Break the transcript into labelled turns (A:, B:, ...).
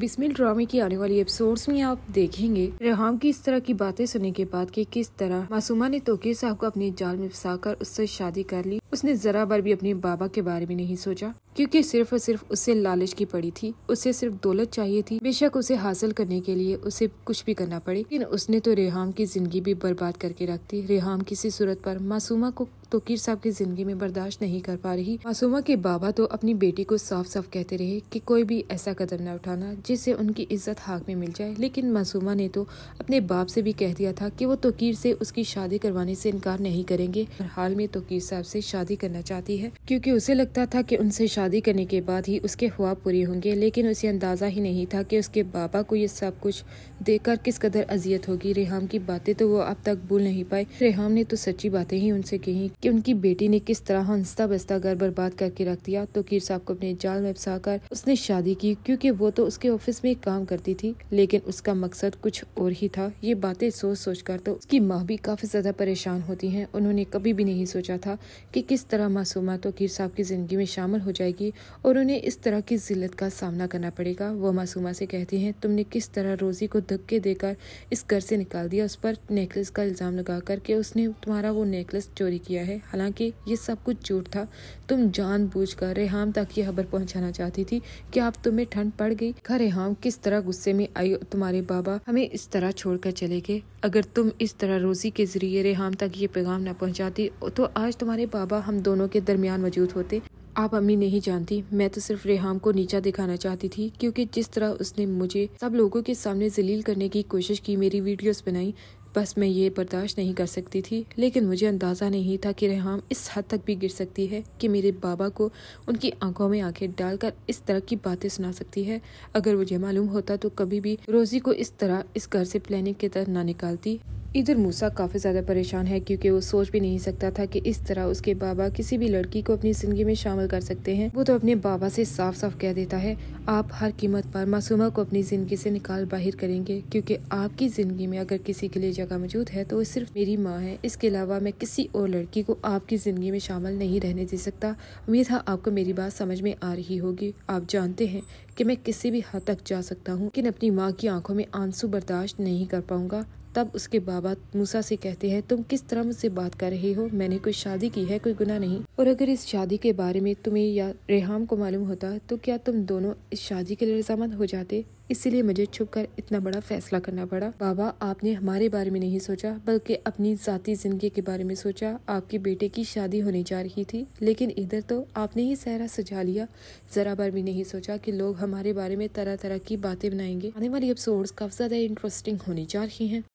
A: बिस्मिल ड्रामे की आने वाली एपिसोड्स में आप देखेंगे रेहाम की इस तरह की बातें सुनने के बाद कि किस तरह मासूमा ने तोकीर साहब को अपने जाल में फंसाकर उससे शादी कर ली उसने जरा बार भी अपने बाबा के बारे में नहीं सोचा क्योंकि सिर्फ और सिर्फ उससे लालच की पड़ी थी उसे सिर्फ दौलत चाहिए थी बेशक उसे हासिल करने के लिए उसे कुछ भी करना पड़े लेकिन उसने तो रेहाम की जिंदगी भी बर्बाद करके रख दी रेहाम किसी सूरत पर मासूमा को तोकीर साहब की जिंदगी में बर्दाश्त नहीं कर पा रही मासूमा के बाबा तो अपनी बेटी को साफ साफ कहते रहे कि कोई भी ऐसा कदम न उठाना जिससे उनकी इज्जत हाक में मिल जाए लेकिन मासूमा ने तो अपने बाप से भी कह दिया था कि वो तोकीर से उसकी शादी करवाने से इनकार नहीं करेंगे और हाल में तोकीर साहब से शादी करना चाहती है क्योंकि उसे लगता था कि उनसे शादी करने के बाद ही उसके ख्वाब पूरे होंगे लेकिन उसे अंदाज़ा ही नहीं था कि उसके बाबा को ये सब कुछ देखकर किस कदर अजियत होगी रेहम की बातें तो वो अब तक भूल नहीं पाए रेहम ने तो सच्ची बातें ही उनसे कही कि उनकी बेटी ने किस तरह हंसता बसता घर बर्बाद करके रख दिया तो कीर साहब को अपने जाल में फंसाकर उसने शादी की क्योंकि वो तो उसके ऑफिस में काम करती थी लेकिन उसका मकसद कुछ और ही था ये बातें सोच सोच कर तो उसकी माँ भी काफी ज्यादा परेशान होती है उन्होंने कभी भी नहीं सोचा था कि किस तरह मासूमा तो कीर साहब की जिंदगी में शामिल हो जाएगी और उन्हें इस तरह की जिल्लत का सामना करना पड़ेगा वो मासूमा से कहती हैं तुमने किस तरह रोजी को धक्के देकर इस घर से निकाल दिया उस पर नेकलेस का इल्ज़ाम लगा करके उसने तुम्हारा वो नेकलेस चोरी किया है है हालांकि ये सब कुछ झूठ था तुम जानबूझकर रेहाम तक ये खबर पहुंचाना चाहती थी कि आप तुम्हें ठंड पड़ गई खा रेहाम किस तरह गुस्से में आई तुम्हारे बाबा हमें इस तरह छोड़कर चले गए अगर तुम इस तरह रोजी के जरिए रेहाम तक ये पैगाम न पहुँचाती तो आज तुम्हारे बाबा हम दोनों के दरमियान मौजूद होते आप अम्मी नहीं जानती मैं तो सिर्फ रेहाम को नीचा दिखाना चाहती थी क्योंकि जिस तरह उसने मुझे सब लोगों के सामने जलील करने की कोशिश की मेरी वीडियोस बनाई बस मैं ये बर्दाश्त नहीं कर सकती थी लेकिन मुझे अंदाज़ा नहीं था कि रेहाम इस हद तक भी गिर सकती है कि मेरे बाबा को उनकी आंखों में आंखें डालकर इस तरह की बातें सुना सकती है अगर मुझे मालूम होता तो कभी भी रोज़ी को इस तरह इस घर से प्लानिंग के तहत ना निकालती इधर मूसा काफ़ी ज़्यादा परेशान है क्योंकि वो सोच भी नहीं सकता था कि इस तरह उसके बाबा किसी भी लड़की को अपनी ज़िंदगी में शामिल कर सकते हैं वो तो अपने बाबा से साफ साफ कह देता है आप हर कीमत पर मासूमा को अपनी ज़िंदगी से निकाल बाहर करेंगे क्योंकि आपकी ज़िंदगी में अगर किसी के लिए जगह मौजूद है तो वो सिर्फ मेरी माँ है इसके अलावा मैं किसी और लड़की को आपकी ज़िंदगी में शामिल नहीं रहने दे सकता उम्मीद है आपको मेरी बात समझ में आ रही होगी आप जानते हैं कि मैं किसी भी हद तक जा सकता हूँ लेकिन अपनी माँ की आंखों में आंसू बर्दाश्त नहीं कर पाऊंगा तब उसके बाबा मूसा से कहते हैं तुम किस तरह मुझसे बात कर रहे हो मैंने कोई शादी की है कोई गुना नहीं और अगर इस शादी के बारे में तुम्हें या रेहाम को मालूम होता तो क्या तुम दोनों इस शादी के लिए रजामंद हो जाते इसलिए मुझे छुप कर इतना बड़ा फैसला करना पड़ा बाबा आपने हमारे बारे में नहीं सोचा बल्कि अपनी जाती जिंदगी के बारे में सोचा आपके बेटे की शादी होने जा रही थी लेकिन इधर तो आपने ही सहरा सजा लिया जरा बार भी नहीं सोचा कि लोग हमारे बारे में तरह तरह की बातें बनाएंगे आने वाली एपिसोड्स काफी ज्यादा इंटरेस्टिंग होने जा रही है